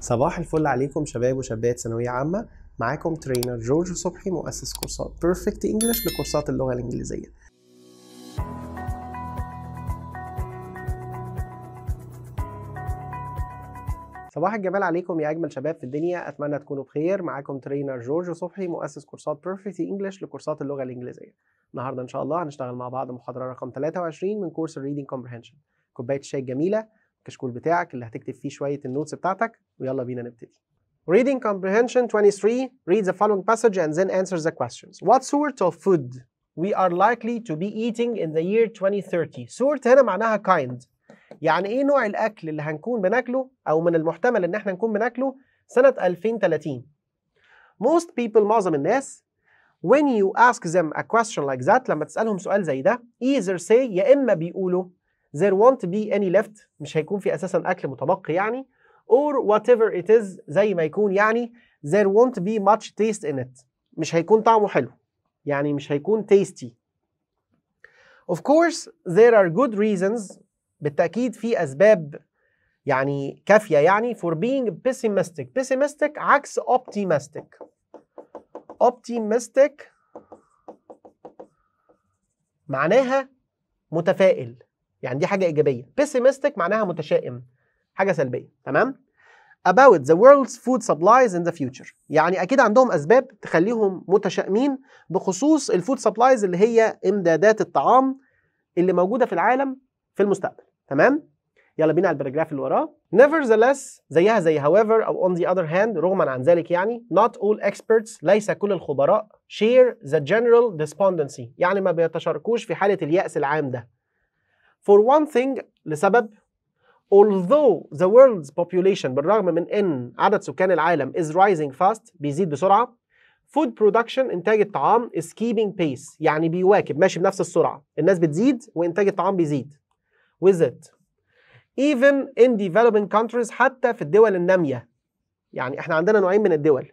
صباح الفل عليكم شباب وشابات ثانوية عامة معاكم ترينر جورج صبحي مؤسس كورسات بيرفكت انجلش لكورسات اللغة الإنجليزية صباح الجمال عليكم يا اجمل شباب في الدنيا اتمنى تكونوا بخير معاكم ترينر جورج صبحي مؤسس كورسات بيرفكت انجلش لكورسات اللغه الانجليزيه النهارده ان شاء الله هنشتغل مع بعض محاضره رقم 23 من كورس الريدنج كومبريهنشن كوبايه الشاي الجميله الكشكول بتاعك اللي هتكتب فيه شوية النوتس بتاعتك ويلا بينا نبتدي. Reading comprehension 23 read the following passage and then answer the questions. What sort of food we are likely to be eating in the year 2030? sort هنا معناها kind. يعني ايه نوع الاكل اللي هنكون بناكله او من المحتمل ان احنا نكون بناكله سنة 2030. Most people معظم الناس when you ask them a question like that لما تسألهم سؤال زي ده either say يا إما بيقولوا there won't be any left مش هيكون في اساسا اكل متبقي يعني or whatever it is زي ما يكون يعني there won't be much taste in it مش هيكون طعمه حلو يعني مش هيكون tasty of course there are good reasons بالتأكيد في أسباب يعني كافية يعني for being pessimistic pessimistic عكس optimistic optimistic معناها متفائل يعني دي حاجه ايجابيه pessimistic معناها متشائم حاجه سلبيه تمام about the world's food supplies in the future يعني اكيد عندهم اسباب تخليهم متشائمين بخصوص الفود سبلايز اللي هي امدادات الطعام اللي موجوده في العالم في المستقبل تمام يلا بينا على البراجراف اللي وراه nevertheless زيها زي however او on the other hand رغما عن ذلك يعني not all experts ليس كل الخبراء share the general despondency يعني ما بيتشاركوش في حاله اليأس العام ده For one thing لسبب although the world's population بالرغم من ان عدد سكان العالم is rising fast بيزيد بسرعه food production انتاج الطعام is keeping pace يعني بيواكب ماشي بنفس السرعه الناس بتزيد وانتاج الطعام بيزيد with it even in developing countries حتى في الدول الناميه يعني احنا عندنا نوعين من الدول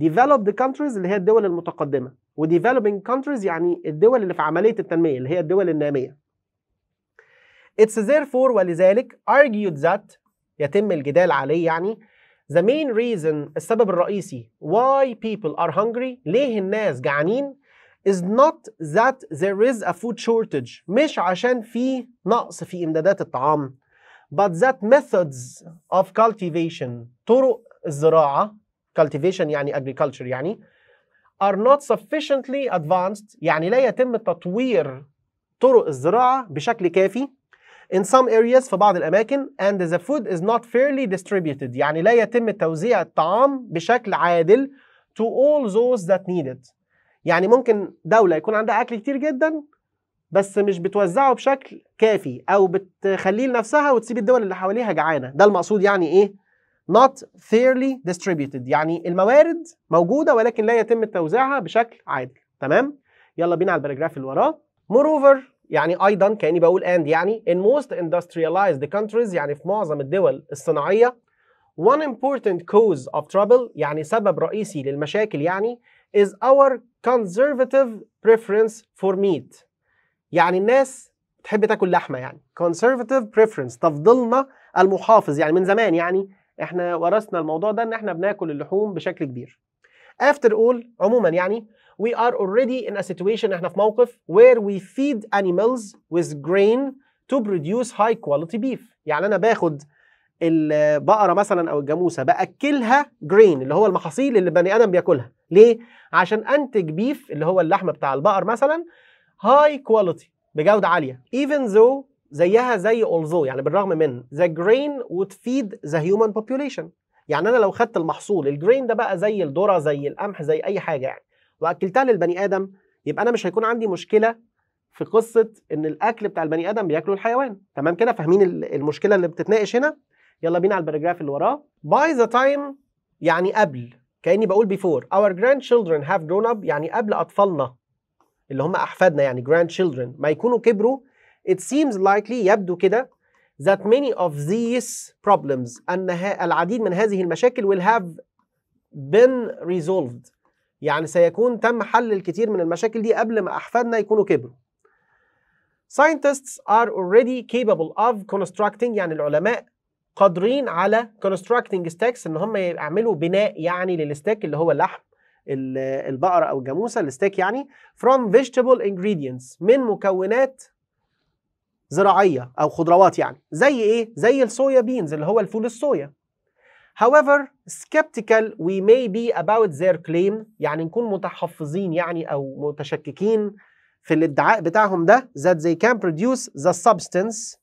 developed countries اللي هي الدول المتقدمه و developing countries يعني الدول اللي في عمليه التنميه اللي هي الدول الناميه It's therefore ولذلك argued that يتم الجدال عليه يعني the main reason السبب الرئيسي why people are hungry ليه الناس جعانين is not that there is a food shortage مش عشان في نقص في امدادات الطعام but that methods of cultivation طرق الزراعة cultivation يعني agriculture يعني are not sufficiently advanced يعني لا يتم تطوير طرق الزراعة بشكل كافي in some areas في بعض الأماكن and the food is not fairly distributed يعني لا يتم توزيع الطعام بشكل عادل to all those that need it يعني ممكن دولة يكون عندها أكل كتير جدا بس مش بتوزعه بشكل كافي أو بتخليه لنفسها وتسيب الدول اللي حواليها جعانة ده المقصود يعني إيه؟ not fairly distributed يعني الموارد موجودة ولكن لا يتم توزيعها بشكل عادل تمام؟ يلا بينا على البراجراف اللي وراه moreover يعني ايضا كاني بقول اند يعني in most industrialized countries يعني في معظم الدول الصناعيه one important cause of trouble يعني سبب رئيسي للمشاكل يعني is our conservative preference for meat يعني الناس بتحب تاكل لحمه يعني conservative preference تفضيلنا المحافظ يعني من زمان يعني احنا ورثنا الموضوع ده ان احنا بناكل اللحوم بشكل كبير After all عموما يعني we are already in a situation احنا في موقف where we feed animals with grain to produce high quality beef يعني انا باخد البقرة مثلا أو الجاموسة بأكلها جرين اللي هو المحاصيل اللي بني آدم بياكلها ليه؟ عشان أنتج بيف اللي هو اللحم بتاع البقر مثلا هاي كواليتي بجودة عالية even though زيها زي although يعني بالرغم من the grain would feed the human population يعني انا لو خدت المحصول الجرين ده بقى زي الذره زي القمح زي اي حاجه يعني واكلتها للبني ادم يبقى انا مش هيكون عندي مشكله في قصه ان الاكل بتاع البني ادم بياكله الحيوان تمام كده فاهمين المشكله اللي بتتناقش هنا يلا بينا على الباراجراف اللي وراه باي ذا تايم يعني قبل كاني بقول بيفور اور جراند تشيلدرن هاف جرون اب يعني قبل اطفالنا اللي هم احفادنا يعني جراند تشيلدرن ما يكونوا كبروا it seems likely يبدو كده that many of these problems أن العديد من هذه المشاكل will have been resolved يعني سيكون تم حل الكثير من المشاكل دي قبل ما أحفادنا يكونوا كبروا Scientists are already capable of constructing يعني العلماء قادرين على constructing stacks ان هم يعملوا بناء يعني للستاك اللي هو اللحم البقرة أو الجاموسة الستاك يعني from vegetable ingredients من مكونات زراعية أو خضروات يعني زي إيه؟ زي الصويا بينز اللي هو الفول الصويا However, skeptical we may be about their claim يعني نكون متحفظين يعني أو متشككين في الادعاء بتاعهم ده that they can produce the substance,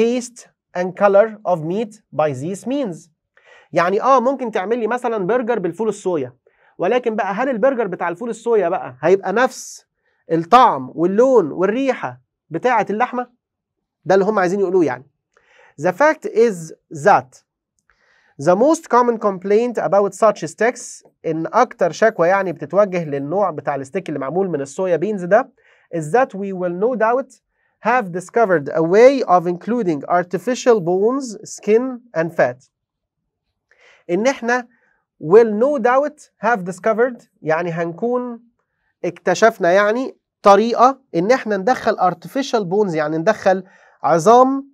taste and color of meat by these means يعني آه ممكن تعمل لي مثلا برجر بالفول الصويا ولكن بقى هل البرجر بتاع الفول الصويا بقى هيبقى نفس الطعم واللون والريحة بتاعة اللحمة؟ ده اللي هم عايزين يقولوه يعني The fact is that The most common complaint about such sticks إن أكتر شكوى يعني بتتوجه للنوع بتاع الستيك اللي معمول من الصويا بينز ده is that we will no doubt have discovered a way of including artificial bones, skin and fat. إن إحنا will no doubt have discovered يعني هنكون اكتشفنا يعني طريقة إن إحنا ندخل artificial bones يعني ندخل عظام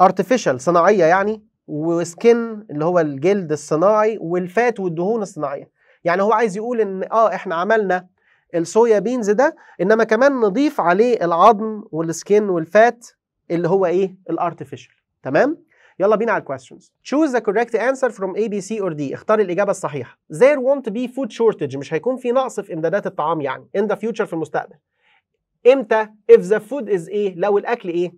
ارتفيشال صناعيه يعني وسكن اللي هو الجلد الصناعي والفات والدهون الصناعيه يعني هو عايز يقول ان اه احنا عملنا الصويا بينز ده انما كمان نضيف عليه العظم والسكن والفات اللي هو ايه الارتفيشال تمام يلا بينا على الكويستشنز choose the correct answer from A B C or D اختار الإجابة الصحيحة there won't be food shortage مش هيكون في نقص في إمدادات الطعام يعني in the future في المستقبل امتى if the food is ايه لو الأكل ايه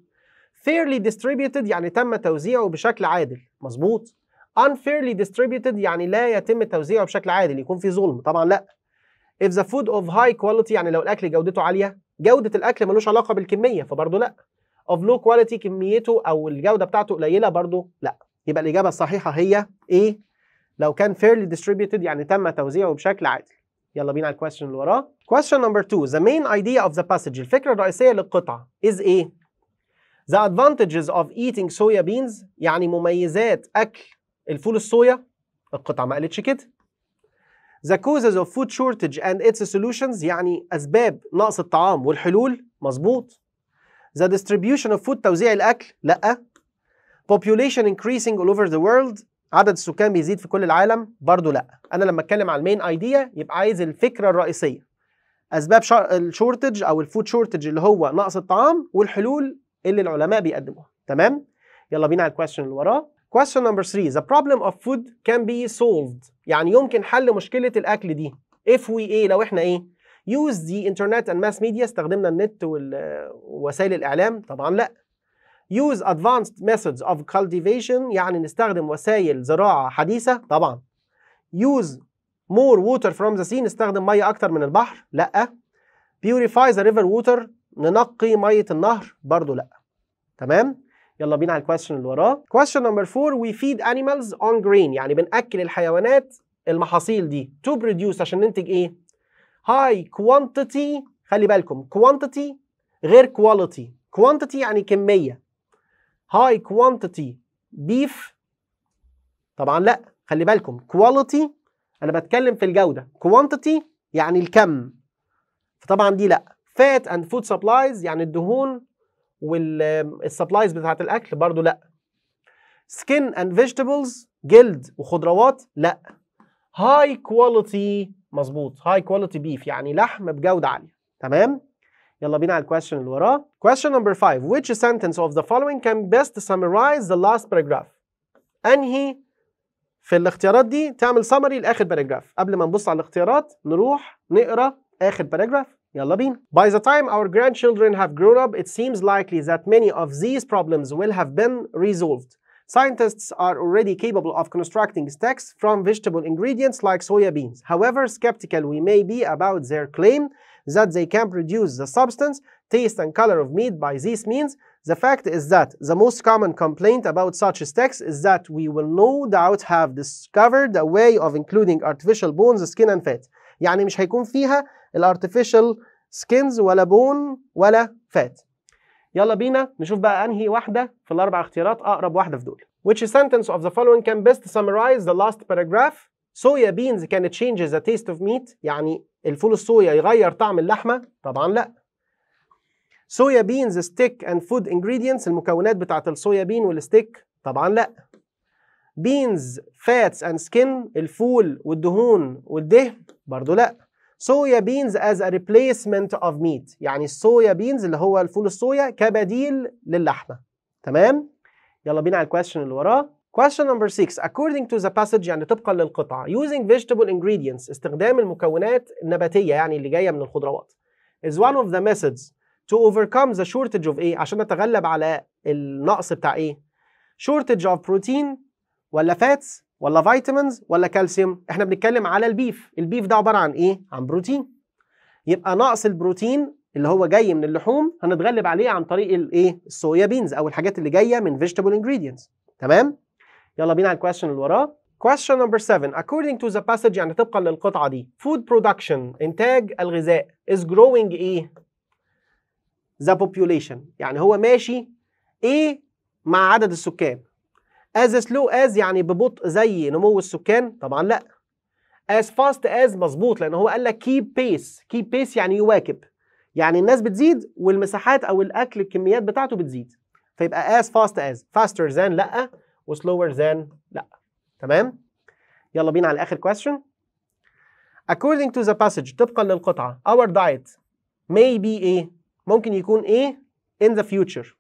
fairly distributed يعني تم توزيعه بشكل عادل مظبوط unfairly distributed يعني لا يتم توزيعه بشكل عادل يكون في ظلم طبعا لا if the food of high quality يعني لو الاكل جودته عاليه جوده الاكل ملوش علاقه بالكميه فبرضه لا of low quality كميته او الجوده بتاعته قليله برضه لا يبقى الاجابه الصحيحه هي ايه لو كان fairly distributed يعني تم توزيعه بشكل عادل يلا بينا على الكويستشن اللي وراه question number 2 the main idea of the passage الفكره الرئيسيه للقطعه is ايه The advantages of eating soya beans يعني مميزات أكل الفول الصويا القطعة ما قالتش كده. The causes of food shortage and its solutions يعني أسباب نقص الطعام والحلول مظبوط. The distribution of food توزيع الأكل لأ. Population increasing all over the world عدد السكان بيزيد في كل العالم برضه لأ. أنا لما أتكلم على المين أيديا يبقى عايز الفكرة الرئيسية. أسباب الشورتج أو الفود شورتج اللي هو نقص الطعام والحلول اللي العلماء بيقدموها تمام يلا بينا على الكويشن اللي وراه question number 3 the problem of food can be solved يعني يمكن حل مشكله الاكل دي if we ايه لو احنا ايه use the internet and mass media استخدمنا النت ووسائل الاعلام طبعا لا use advanced methods of cultivation يعني نستخدم وسائل زراعه حديثه طبعا use more water from the sea نستخدم ميه اكتر من البحر لا purify the river water ننقي ميه النهر برضو لا تمام يلا بينا على الكويستشن اللي وراه كويستشن نمبر 4 وي فيد انيمالز اون جرين يعني بناكل الحيوانات المحاصيل دي تو بروديوس عشان ننتج ايه هاي كوانتيتي خلي بالكم كوانتيتي غير كواليتي كوانتيتي يعني كميه هاي كوانتيتي بيف طبعا لا خلي بالكم كواليتي انا بتكلم في الجوده كوانتيتي يعني الكم فطبعا دي لا فات اند فود سبلايز يعني الدهون والسبلايز بتاعت الاكل برضو لا سكن اند فيجيتابلز جلد وخضروات لا هاي كواليتي مظبوط هاي كواليتي بيف يعني لحم بجوده عاليه تمام يلا بينا على الكويشن اللي وراه question number 5 which sentence of the following can best summarize the last paragraph انهي في الاختيارات دي تعمل summary لاخر باراجراف قبل ما نبص على الاختيارات نروح نقرا اخر باراجراف Yalla bin. By the time our grandchildren have grown up, it seems likely that many of these problems will have been resolved. Scientists are already capable of constructing stacks from vegetable ingredients like soya beans. However skeptical we may be about their claim that they can produce the substance, taste and color of meat by these means, the fact is that the most common complaint about such stacks is that we will no doubt have discovered a way of including artificial bones, skin and fat. يعني مش هيكون فيها الارتفيشال سكينز ولا بون ولا فات يلا بينا نشوف بقى انهي واحده في الاربع اختيارات اقرب واحده في دول which sentence of the following can best summarize the last paragraph سويا بينز كان change the taste of meat يعني الفول الصويا يغير طعم اللحمه طبعا لا سويا بينز ستيك اند فود انجريدينتس المكونات بتاعه الصويا بين والستيك طبعا لا بينز فاتس اند سكن الفول والدهون والدهن برضو لا soya beans as a replacement of meat يعني الصويا بينز اللي هو الفول الصويا كبديل للحمة تمام يلا بينا على الكويشن اللي وراه Question number 6 According to the passage يعني طبقا للقطعة using vegetable ingredients استخدام المكونات النباتية يعني اللي جاية من الخضروات is one of the methods to overcome the shortage of ايه عشان نتغلب على النقص بتاع ايه shortage of protein ولا fats ولا فيتامينز ولا كالسيوم احنا بنتكلم على البيف البيف ده عباره عن ايه عن بروتين يبقى نقص البروتين اللي هو جاي من اللحوم هنتغلب عليه عن طريق الايه الصويا بينز او الحاجات اللي جايه من فيجيتابل انجريدينتس تمام يلا بينا على الكويشن اللي وراه Question number 7 According to the passage يعني طبقا للقطعة دي food production إنتاج الغذاء is growing إيه؟ The population يعني هو ماشي إيه مع عدد السكان as slow as يعني ببطء زي نمو السكان طبعا لا as fast as مظبوط لان هو قال لك keep pace keep pace يعني يواكب يعني الناس بتزيد والمساحات او الاكل الكميات بتاعته بتزيد فيبقى as fast as faster than لا وslower than لا تمام يلا بينا على اخر question according to the passage طبقا للقطعه our diet may be a ممكن يكون ايه in the future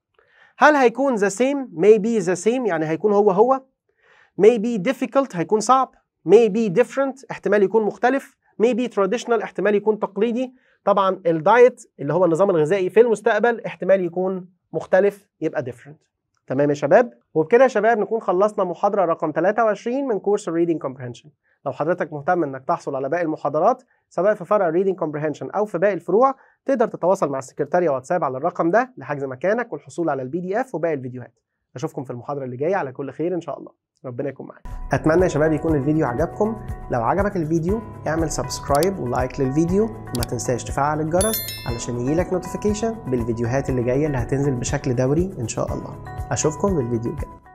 هل هيكون the same maybe the same يعني هيكون هو هو maybe difficult هيكون صعب maybe different احتمال يكون مختلف maybe traditional احتمال يكون تقليدي طبعا الدايت اللي هو النظام الغذائي في المستقبل احتمال يكون مختلف يبقى different تمام يا شباب وبكده يا شباب نكون خلصنا محاضرة رقم 23 من كورس Reading Comprehension لو حضرتك مهتم انك تحصل على باقي المحاضرات سواء في فرع Reading Comprehension او في باقي الفروع تقدر تتواصل مع السكرتارية واتساب على الرقم ده لحجز مكانك والحصول على البي دي اف وباقي الفيديوهات اشوفكم في المحاضره اللي جايه على كل خير ان شاء الله ربنا يكون معاك اتمنى يا شباب يكون الفيديو عجبكم لو عجبك الفيديو اعمل سبسكرايب ولايك للفيديو وما تنساش تفعل الجرس علشان يجيلك نوتيفيكيشن بالفيديوهات اللي جايه اللي هتنزل بشكل دوري ان شاء الله اشوفكم في الفيديو الجاي